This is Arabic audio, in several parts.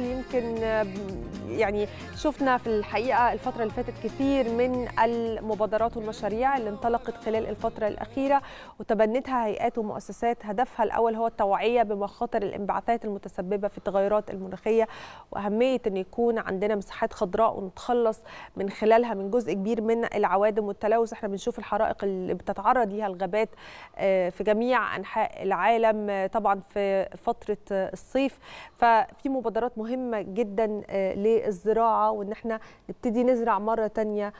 يمكن يعني شفنا في الحقيقه الفتره اللي فاتت كثير من المبادرات والمشاريع اللي انطلقت خلال الفتره الاخيره وتبنتها هيئات ومؤسسات هدفها الاول هو التوعيه بمخاطر الانبعاثات المتسببه في التغيرات المناخيه واهميه ان يكون عندنا مساحات خضراء ونتخلص من خلالها من جزء كبير من العوادم والتلوث احنا بنشوف الحرائق اللي بتتعرض ليها الغابات آه، في جميع انحاء العالم آه، طبعا في فتره الصيف ففي مبادرات مهمه جدا آه، للزراعه وان احنا نبتدي نزرع مره ثانيه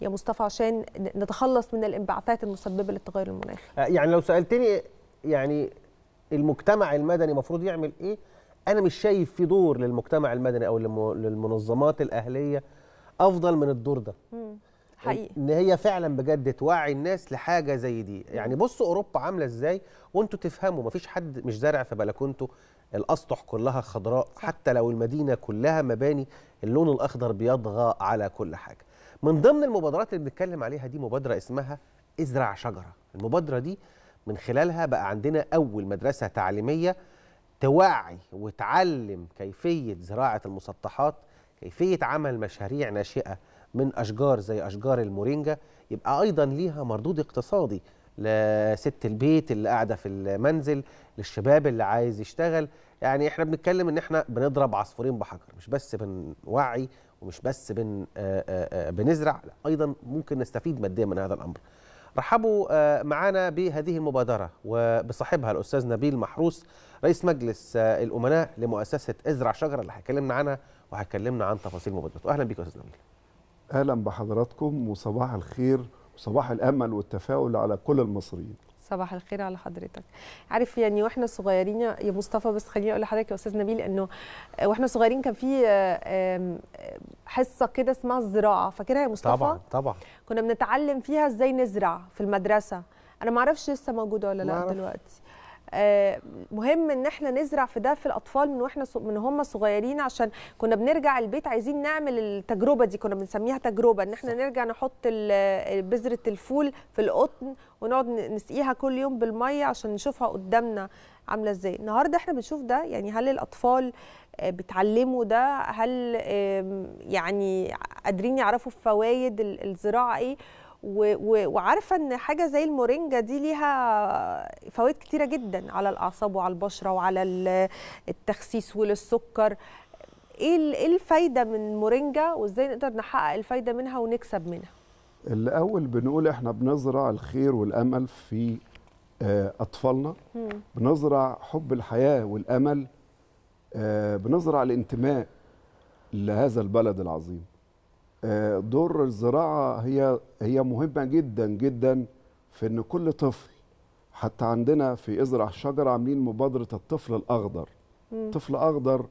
يا مصطفى عشان نتخلص من الانبعاثات المسببه للتغير المناخي آه، يعني لو سالتني يعني المجتمع المدني المفروض يعمل ايه انا مش شايف في دور للمجتمع المدني او للمنظمات الاهليه افضل من الدور ده حقيقي ان هي فعلا بجد توعي الناس لحاجه زي دي يعني بصوا اوروبا عامله ازاي وانتوا تفهموا مفيش حد مش زارع في بلكونته الاسطح كلها خضراء صح. حتى لو المدينه كلها مباني اللون الاخضر بيضغى على كل حاجه من ضمن المبادرات اللي بنتكلم عليها دي مبادره اسمها ازرع شجره المبادره دي من خلالها بقى عندنا اول مدرسه تعليميه توعي وتعلم كيفيه زراعه المسطحات كيفيه عمل مشاريع ناشئه من اشجار زي اشجار المورينجا يبقى ايضا ليها مردود اقتصادي لست البيت اللي قاعده في المنزل للشباب اللي عايز يشتغل يعني احنا بنتكلم ان احنا بنضرب عصفورين بحجر مش بس بنوعي ومش بس بن بنزرع ايضا ممكن نستفيد ماديا من هذا الامر رحبوا معنا بهذه المبادره وبصاحبها الاستاذ نبيل محروس رئيس مجلس الامناء لمؤسسه ازرع شجره اللي هيكلمنا عنها وهيكلمنا عن تفاصيل مبادرته اهلا بيك يا استاذ نبيل اهلا بحضراتكم وصباح الخير صباح الامل والتفاؤل على كل المصريين صباح الخير على حضرتك عارف يعني واحنا صغيرين يا مصطفى بس خليني اقول لحضرتك يا استاذ نبيل انه واحنا صغيرين كان في آه، حصه كده اسمها الزراعه فاكرها يا مصطفى طبعا طبعا كنا بنتعلم فيها ازاي نزرع في المدرسه انا ما اعرفش لسه موجوده ولا لا دلوقتي آه، مهم ان احنا نزرع في ده في الاطفال من واحنا من هم صغيرين عشان كنا بنرجع البيت عايزين نعمل التجربه دي كنا بنسميها تجربه ان احنا نرجع نحط آه، بذره الفول في القطن ونقعد نسقيها كل يوم بالميه عشان نشوفها قدامنا عامله ازاي النهارده احنا بنشوف ده يعني هل الاطفال آه، بيتعلموا ده هل يعني قادرين يعرفوا فوائد الزراعه ايه وعارفه ان حاجه زي المورينجا دي ليها فوائد كتيره جدا على الاعصاب وعلى البشره وعلى التخسيس وللسكر إيه, ايه الفايده من المورينجا وازاي نقدر نحقق الفايده منها ونكسب منها الاول بنقول احنا بنزرع الخير والامل في آه، اطفالنا بنزرع حب الحياه والامل آه، بنزرع الانتماء لهذا البلد العظيم آه، دور الزراعه هي هي مهمه جدا جدا في ان كل طفل حتى عندنا في ازرع شجره عاملين مبادره الطفل الاخضر م. طفل اخضر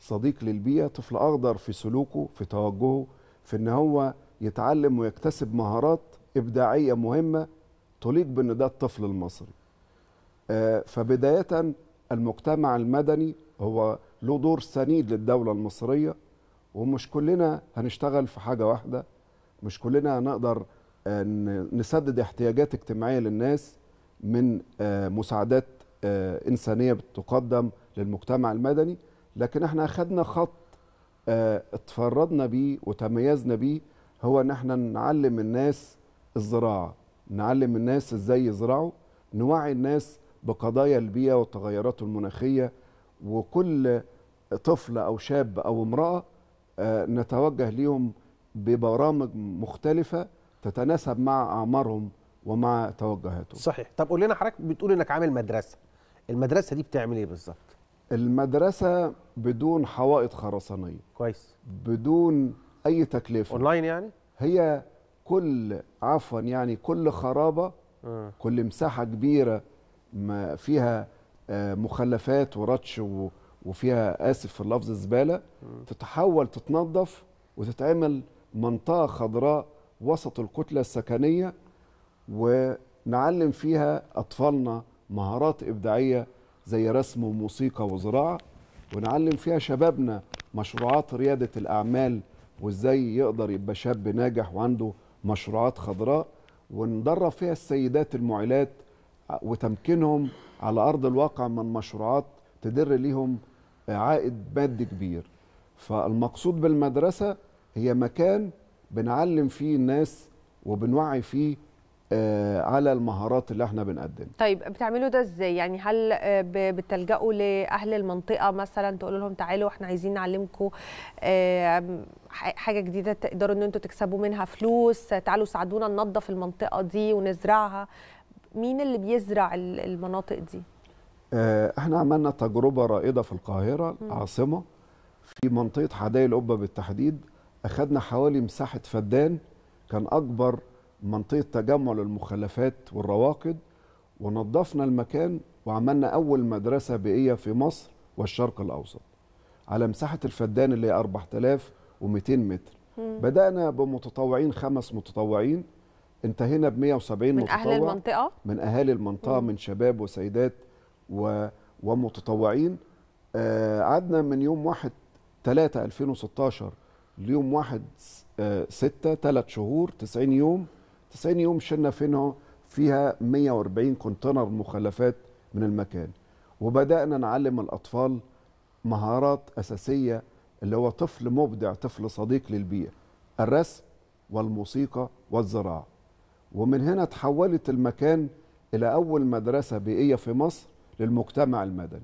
صديق للبيئه طفل اخضر في سلوكه في توجهه في ان هو يتعلم ويكتسب مهارات ابداعيه مهمه تليق بان ده الطفل المصري آه، فبدايه المجتمع المدني هو له دور سنيد للدوله المصريه ومش كلنا هنشتغل في حاجه واحده مش كلنا هنقدر آه، نسدد احتياجات اجتماعيه للناس من آه، مساعدات آه، انسانيه بتقدم للمجتمع المدني لكن احنا اخذنا خط اتفردنا بيه وتميزنا بيه هو ان احنا نعلم الناس الزراعه نعلم الناس ازاي يزرعوا نوعي الناس بقضايا البيئه والتغيرات المناخيه وكل طفل او شاب او امراه آه، نتوجه ليهم ببرامج مختلفه تتناسب مع اعمارهم ومع توجهاتهم صحيح طب قول لنا حضرتك بتقول انك عامل مدرسه المدرسه دي بتعمل ايه بالظبط المدرسه بدون حوائط خرسانيه كويس بدون اي تكلفه اونلاين يعني هي كل عفوا يعني كل خرابه م. آه. كل مساحه كبيره ما فيها آه، مخلفات ورتش وفيها اسف في اللفظ زباله تتحول تتنظف وتتعمل منطقه خضراء وسط الكتله السكنيه ونعلم فيها اطفالنا مهارات ابداعيه زي رسم وموسيقى وزراعه ونعلم فيها شبابنا مشروعات رياده الاعمال وازاي يقدر يبقى شاب ناجح وعنده مشروعات خضراء وندرب فيها السيدات المعيلات وتمكينهم على ارض الواقع من مشروعات تدر ليهم عائد مادي كبير فالمقصود بالمدرسة هي مكان بنعلم فيه الناس وبنوعي فيه آه، على المهارات اللي احنا بنقدمها طيب بتعملوا ده ازاي يعني هل آه، بتلجأوا لاهل المنطقه مثلا تقولوا لهم تعالوا احنا عايزين نعلمكم آه، حاجه جديده تقدروا ان انتوا تكسبوا منها فلوس تعالوا ساعدونا ننظف المنطقه دي ونزرعها مين اللي بيزرع المناطق دي آه، احنا عملنا تجربه رائده في القاهره العاصمه في منطقه حدائق القبه بالتحديد اخذنا حوالي مساحه فدان كان اكبر منطقه تجمع للمخلفات والرواقد ونظفنا المكان وعملنا اول مدرسه بيئيه في مصر والشرق الاوسط على مساحه الفدان اللي هي 4200 متر مم. بدانا بمتطوعين خمس متطوعين انتهينا ب 170 من متطوع من اهل المنطقه من اهالي المنطقه مم. من شباب وسيدات و... ومتطوعين آه، قعدنا من يوم 1 3 2016 ليوم 1 6 ثلاث شهور 90 يوم 90 يوم شلنا فينها فيها 140 كونتينر مخلفات من المكان وبدانا نعلم الاطفال مهارات اساسيه اللي هو طفل مبدع طفل صديق للبيئه الرسم والموسيقى والزراعه ومن هنا تحولت المكان الى اول مدرسه بيئيه في مصر للمجتمع المدني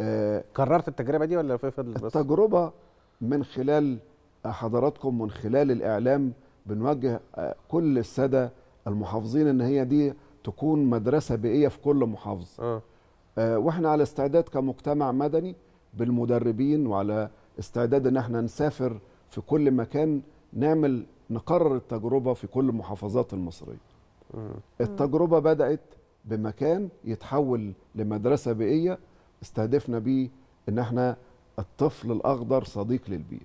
آه كررت التجربه دي ولا في فضل بس التجربه من خلال حضراتكم من خلال الاعلام بنوجه آه، كل الساده المحافظين ان هي دي تكون مدرسه بيئيه في كل محافظة آه. آه واحنا على استعداد كمجتمع مدني بالمدربين وعلى استعداد ان احنا نسافر في كل مكان نعمل نقرر التجربه في كل المحافظات المصريه التجربه بدات بمكان يتحول لمدرسه بيئيه استهدفنا بيه ان احنا الطفل الاخضر صديق للبيئه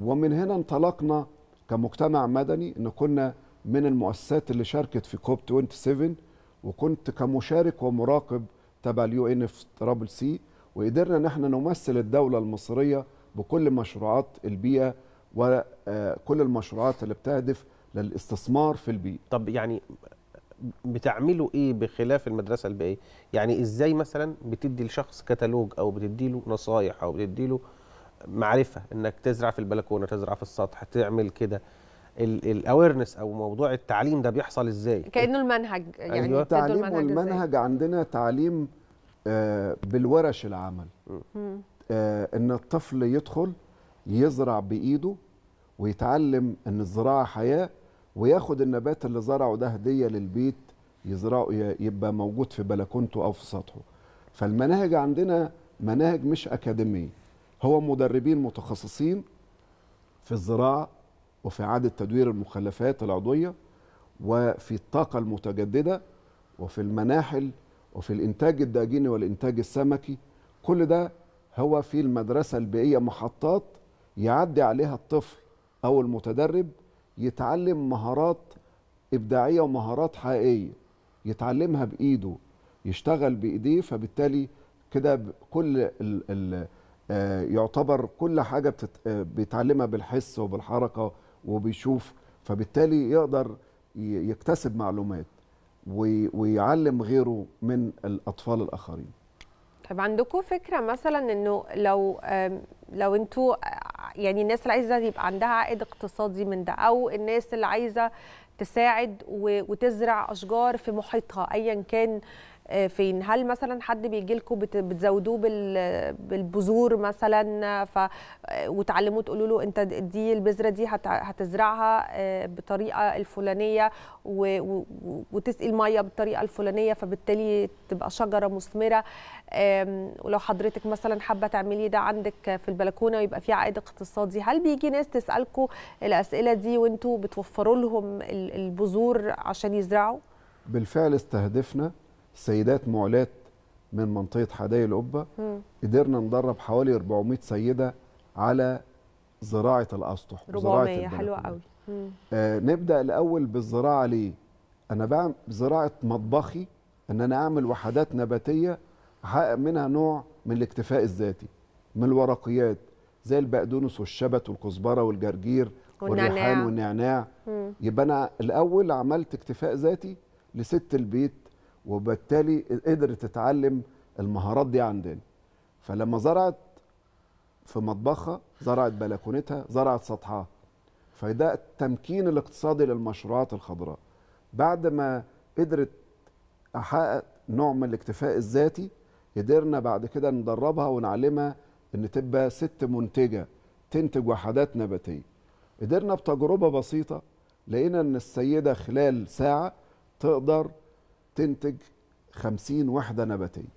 ومن هنا انطلقنا كمجتمع مدني ان كنا من المؤسسات اللي شاركت في كوب 27 وكنت كمشارك ومراقب تبع اليو ان في ترابل سي وقدرنا ان احنا نمثل الدوله المصريه بكل مشروعات البيئه وكل آه، المشروعات اللي بتهدف للاستثمار في البيئه. طب يعني بتعملوا ايه بخلاف المدرسه الباقيه يعني ازاي مثلا بتدي لشخص كتالوج او بتدي له نصايح او بتدي له معرفه انك تزرع في البلكونه تزرع في السطح تعمل كده الاويرنس او موضوع التعليم ده بيحصل ازاي كانه المنهج يعني أيوة. التعليم المنهج والمنهج إزاي؟ عندنا تعليم آه، بالورش العمل آه، ان الطفل يدخل يزرع بايده ويتعلم ان الزراعه حياه وياخد النبات اللي زرعه ده هديه للبيت يزرعه يبقى موجود في بلكونته او في سطحه فالمناهج عندنا مناهج مش اكاديميه هو مدربين متخصصين في الزراعه وفي اعاده تدوير المخلفات العضويه وفي الطاقه المتجدده وفي المناحل وفي الانتاج الداجيني والانتاج السمكي كل ده هو في المدرسه البيئيه محطات يعدي عليها الطفل او المتدرب يتعلم مهارات إبداعية ومهارات حقيقية يتعلمها بإيده يشتغل بإيديه فبالتالي كده كل الـ الـ آه، يعتبر كل حاجة آه، بيتعلمها بالحس وبالحركة وبيشوف فبالتالي يقدر يكتسب معلومات ويعلم غيره من الأطفال الآخرين طيب عندكم فكره مثلا انه لو لو انتوا يعني الناس اللي عايزه يبقى عندها عائد اقتصادي من ده او الناس اللي عايزه تساعد وتزرع اشجار في محيطها ايا كان آه، فين هل مثلا حد بيجي لكم بتزودوه بالبذور مثلا ف وتعلموه تقولوا له انت دي البذره دي هتزرعها آه، بطريقه الفلانيه وتسقي الميه بالطريقه الفلانيه فبالتالي تبقى شجره مثمره ولو حضرتك مثلا حابه تعملي ده عندك في البلكونه ويبقى في عائد اقتصادي هل بيجي ناس تسالكم الاسئله دي وانتم بتوفروا لهم البذور عشان يزرعوا بالفعل استهدفنا سيدات معلات من منطقه حدائق القبه قدرنا ندرب حوالي 400 سيده على زراعه الاسطح 400 حلوه قوي آه نبدا الاول بالزراعه ليه انا بعمل زراعه مطبخي ان انا اعمل وحدات نباتيه احقق منها نوع من الاكتفاء الذاتي من الورقيات زي البقدونس والشبت والكزبره والجرجير والنعناع. والريحان والنعناع مم. يبقى انا الاول عملت اكتفاء ذاتي لست البيت وبالتالي قدرت تتعلم المهارات دي عندنا فلما زرعت في مطبخها زرعت بلكونتها زرعت سطحها فده التمكين الاقتصادي للمشروعات الخضراء بعد ما قدرت احقق نوع من الاكتفاء الذاتي قدرنا بعد كده ندربها ونعلمها ان تبقى ست منتجه تنتج وحدات نباتيه قدرنا بتجربه بسيطه لقينا ان السيده خلال ساعه تقدر تنتج 50 وحدة نباتية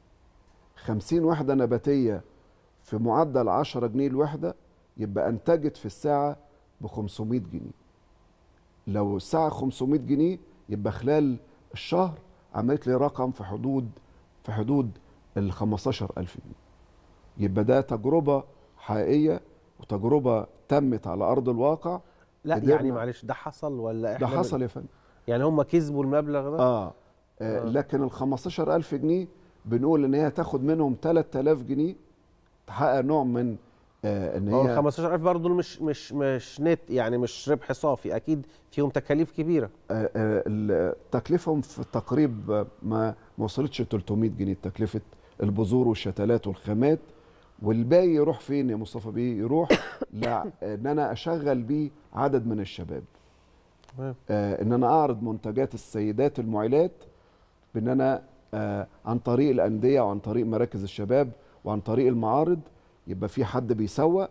50 وحدة نباتية في معدل 10 جنيه الوحدة يبقى أنتجت في الساعة ب 500 جنيه لو الساعة 500 جنيه يبقى خلال الشهر عملت لي رقم في حدود في حدود ال 15000 جنيه يبقى ده تجربة حقيقية وتجربة تمت على أرض الواقع لا يعني معلش ده حصل ولا احنا ده حصل يا فندم يعني هم كسبوا المبلغ ده اه آه. آه. لكن ال 15000 جنيه بنقول ان هي تاخد منهم 3000 جنيه تحقق نوع من آه ان هي ال 15000 برضه دول مش مش مش نت يعني مش ربح صافي اكيد فيهم تكاليف كبيره آه آه تكلفهم في التقريب ما وصلتش 300 جنيه تكلفه البذور والشتلات والخامات والباقي يروح فين يا مصطفى بيه يروح ان انا اشغل بيه عدد من الشباب آه، ان انا اعرض منتجات السيدات المعيلات بان انا آه، عن طريق الانديه وعن طريق مراكز الشباب وعن طريق المعارض يبقى في حد بيسوق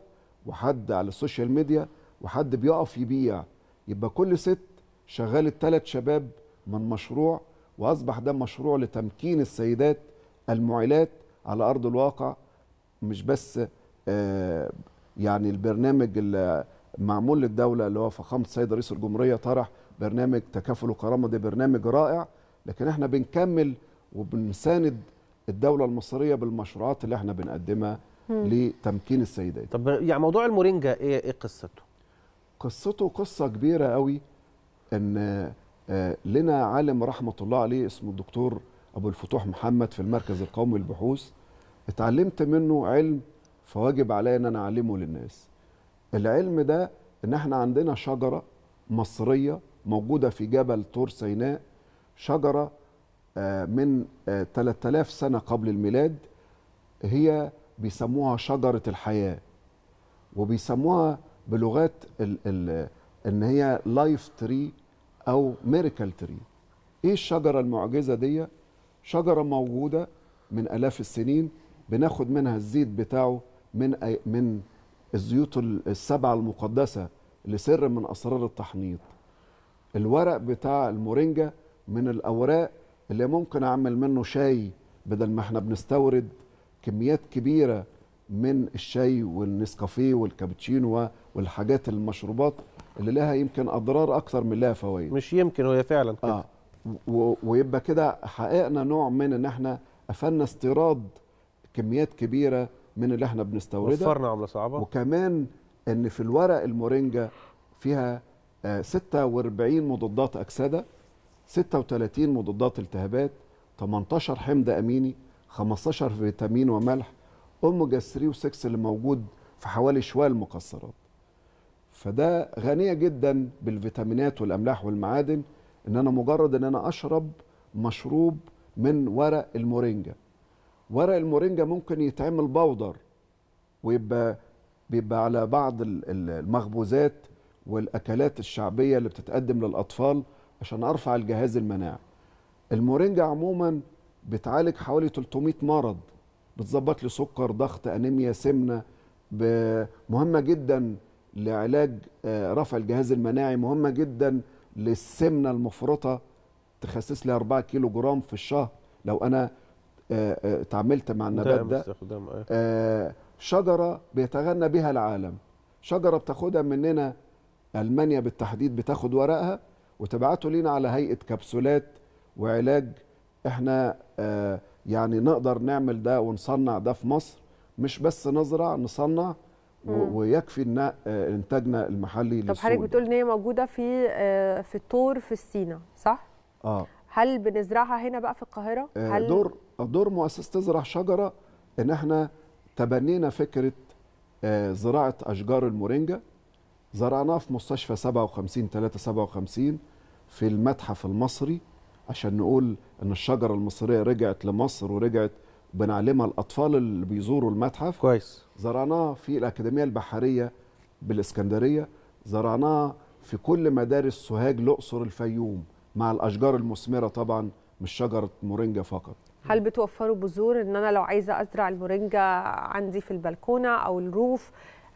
وحد على السوشيال ميديا وحد بيقف يبيع يبقى كل ست شغلت ثلاث شباب من مشروع واصبح ده مشروع لتمكين السيدات المعيلات على ارض الواقع مش بس آه يعني البرنامج اللي معمول للدوله اللي هو فخامه السيد رئيس الجمهوريه طرح برنامج تكافل وكرامه ده برنامج رائع لكن احنا بنكمل وبنساند الدوله المصريه بالمشروعات اللي احنا بنقدمها لتمكين السيدات طب يعني موضوع المورينجا ايه ايه قصته قصته قصه كبيره قوي ان آه، لنا عالم رحمه الله عليه اسمه الدكتور ابو الفتوح محمد في المركز القومي للبحوث اتعلمت منه علم فواجب عليا ان انا اعلمه للناس العلم ده ان احنا عندنا شجره مصريه موجوده في جبل تور سيناء شجرة آه، من 3000 آه، سنة قبل الميلاد هي بيسموها شجرة الحياة وبيسموها بلغات الـ الـ ان هي لايف تري او ميريكل تري ايه الشجرة المعجزة دي شجرة موجودة من الاف السنين بناخد منها الزيت بتاعه من من الزيوت السبعة المقدسة لسر من اسرار التحنيط الورق بتاع المورينجا من الاوراق اللي ممكن اعمل منه شاي بدل ما احنا بنستورد كميات كبيره من الشاي والنسكافيه والكابتشينو والحاجات المشروبات اللي لها يمكن اضرار اكثر من لها فوائد مش يمكن وهي فعلا كده آه. ويبقى كده حققنا نوع من ان احنا قفلنا استيراد كميات كبيره من اللي احنا بنستوردها وفرنا عمله صعبه وكمان ان في الورق المورينجا فيها 46 آه، مضادات اكسده 36 مضادات التهابات 18 حمض اميني 15 فيتامين وملح اوميجا 3 و6 اللي موجود في حوالي شويه المكسرات فده غنيه جدا بالفيتامينات والاملاح والمعادن ان انا مجرد ان انا اشرب مشروب من ورق المورينجا ورق المورينجا ممكن يتعمل بودر ويبقى بيبقى على بعض المخبوزات والاكلات الشعبيه اللي بتتقدم للاطفال عشان ارفع الجهاز المناعي المورينجا عموما بتعالج حوالي 300 مرض بتظبط لي سكر ضغط انيميا سمنه مهمه جدا لعلاج آه، رفع الجهاز المناعي مهمه جدا للسمنه المفرطه تخسس لي 4 كيلو جرام في الشهر لو انا آه، آه، اتعاملت مع النبات ده شجره بيتغنى بها العالم شجره بتاخدها مننا المانيا بالتحديد بتاخد ورقها وتبعته لينا على هيئه كبسولات وعلاج احنا آه، يعني نقدر نعمل ده ونصنع ده في مصر مش بس نزرع نصنع ويكفي ان آه، انتاجنا المحلي طب حضرتك بتقول ان هي موجوده في آه، في الطور في السينا صح اه هل بنزرعها هنا بقى في القاهره هل دور دور مؤسسه تزرع شجره ان احنا تبنينا فكره زراعه اشجار المورينجا زرعناه في مستشفى 57 357 في المتحف المصري عشان نقول ان الشجره المصريه رجعت لمصر ورجعت بنعلمها الاطفال اللي بيزوروا المتحف كويس زرعناه في الاكاديميه البحريه بالاسكندريه زرعناه في كل مدارس سوهاج الاقصر الفيوم مع الاشجار المثمره طبعا مش شجره مورينجا فقط هل بتوفروا بذور ان انا لو عايزه ازرع المورينجا عندي في البلكونه او الروف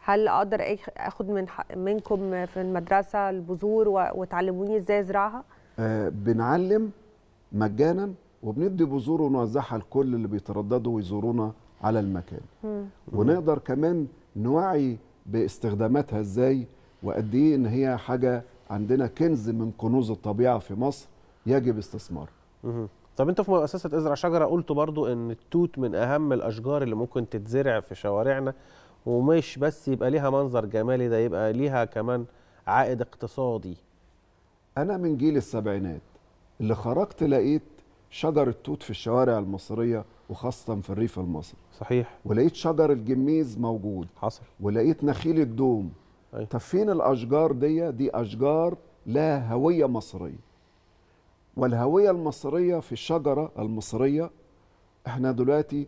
هل اقدر اخد من منكم في المدرسه البذور وتعلموني ازاي ازرعها آه بنعلم مجانا وبندي بذور ونوزعها لكل اللي بيترددوا ويزورونا على المكان مم. ونقدر كمان نوعي باستخداماتها ازاي وقد ايه ان هي حاجه عندنا كنز من كنوز الطبيعه في مصر يجب استثماره طب انتوا في مؤسسه ازرع شجره قلتوا برضو ان التوت من اهم الاشجار اللي ممكن تتزرع في شوارعنا ومش بس يبقى ليها منظر جمالي ده يبقى ليها كمان عائد اقتصادي انا من جيل السبعينات اللي خرجت لقيت شجر التوت في الشوارع المصريه وخاصه في الريف المصري صحيح ولقيت شجر الجميز موجود حصل ولقيت نخيل الدوم أي. طب فين الاشجار دي دي اشجار لها هويه مصريه والهويه المصريه في الشجره المصريه احنا دلوقتي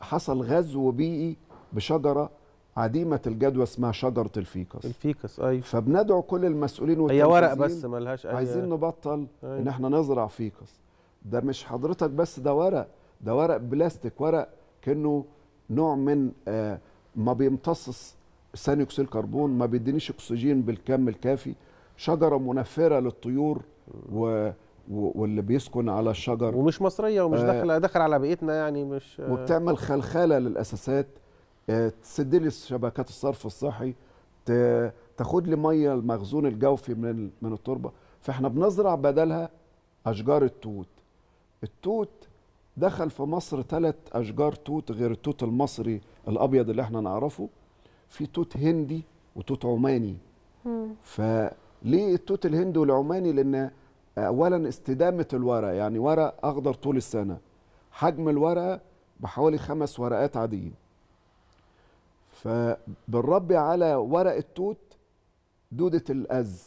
حصل غزو بيئي بشجره عديمه الجدوى اسمها شجره الفيكس الفيكس ايوه فبندعو كل المسؤولين هي ورق بس ملهاش اي عايزين نبطل أيوة. ان احنا نزرع فيكس ده مش حضرتك بس ده ورق ده ورق بلاستيك ورق كانه نوع من آه ما بيمتصص ثاني اكسيد الكربون ما بيدينيش اكسجين بالكم الكافي شجره منفره للطيور و واللي بيسكن على الشجر ومش مصريه ومش آه، داخله داخل على بيئتنا يعني مش وبتعمل خلخله للاساسات تسد لي شبكات الصرف الصحي تاخد لي ميه المخزون الجوفي من من التربه فاحنا بنزرع بدلها اشجار التوت التوت دخل في مصر ثلاث اشجار توت غير التوت المصري الابيض اللي احنا نعرفه في توت هندي وتوت عماني فليه التوت الهندي والعماني لان اولا استدامه الورق يعني ورق اخضر طول السنه حجم الورقه بحوالي خمس ورقات عاديه فبنربي على ورق التوت دودة الأز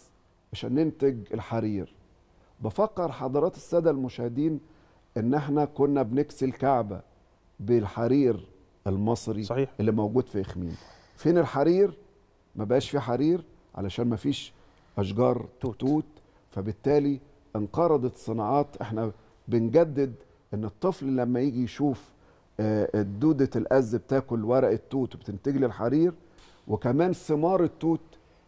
عشان ننتج الحرير بفكر حضرات السادة المشاهدين ان احنا كنا بنكسي الكعبة بالحرير المصري صحيح. اللي موجود في إخمين فين الحرير ما بقاش في حرير علشان ما فيش أشجار توت. توت فبالتالي انقرضت الصناعات احنا بنجدد ان الطفل لما يجي يشوف آه، دودة الأز بتاكل ورق التوت وبتنتج لي الحرير وكمان ثمار التوت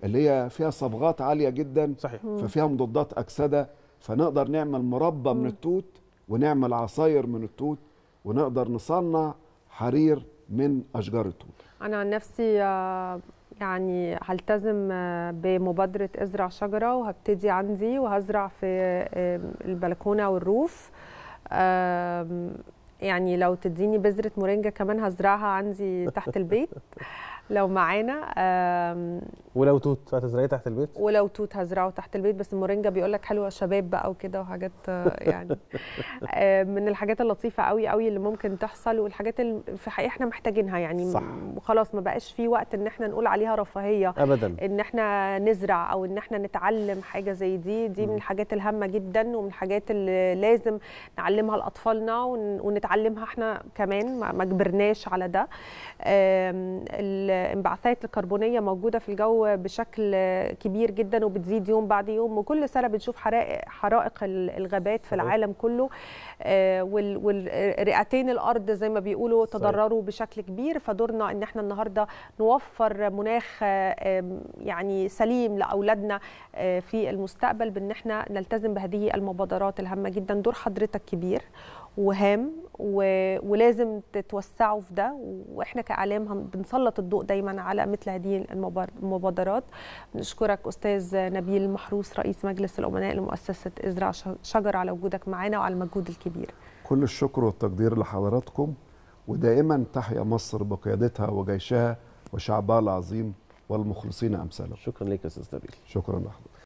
اللي هي فيها صبغات عالية جدا صحيح. ففيها مضادات أكسدة فنقدر نعمل مربى من التوت ونعمل عصاير من التوت ونقدر نصنع حرير من أشجار التوت أنا عن نفسي آه، يعني هلتزم آه، بمبادرة ازرع شجرة وهبتدي عندي وهزرع في البلكونة والروف يعني لو تديني بذره مورينجا كمان هزرعها عندي تحت البيت لو معانا ولو توت هتزرعيه تحت البيت ولو توت هزرعه تحت البيت بس المورينجا بيقول لك حلوه شباب بقى وكده وحاجات آه، يعني آه، من الحاجات اللطيفه قوي قوي اللي ممكن تحصل والحاجات اللي في الحقيقه احنا محتاجينها يعني صح. خلاص ما بقاش في وقت ان احنا نقول عليها رفاهيه ابدا ان احنا نزرع او ان احنا نتعلم حاجه زي دي دي من الحاجات الهامه جدا ومن الحاجات اللي لازم نعلمها لاطفالنا ونتعلمها احنا كمان ما كبرناش على ده الانبعاثات الكربونيه موجوده في الجو بشكل كبير جدا وبتزيد يوم بعد يوم وكل سنه بنشوف حرائق حرائق الغابات في العالم كله آه، والرئتين الارض زي ما بيقولوا تضرروا بشكل كبير فدورنا ان احنا النهارده نوفر مناخ آه، يعني سليم لاولادنا آه، في المستقبل بان احنا نلتزم بهذه المبادرات الهامه جدا دور حضرتك كبير وهام و... ولازم تتوسعوا في ده واحنا كاعلام بنسلط الضوء دايما على مثل هذه المبادرات بنشكرك استاذ نبيل محروس رئيس مجلس الامناء لمؤسسه ازرع شجر على وجودك معانا وعلى المجهود الكبير كل الشكر والتقدير لحضراتكم ودائما تحيا مصر بقيادتها وجيشها وشعبها العظيم والمخلصين امثالهم شكرا لك يا استاذ نبيل شكرا لحضرتك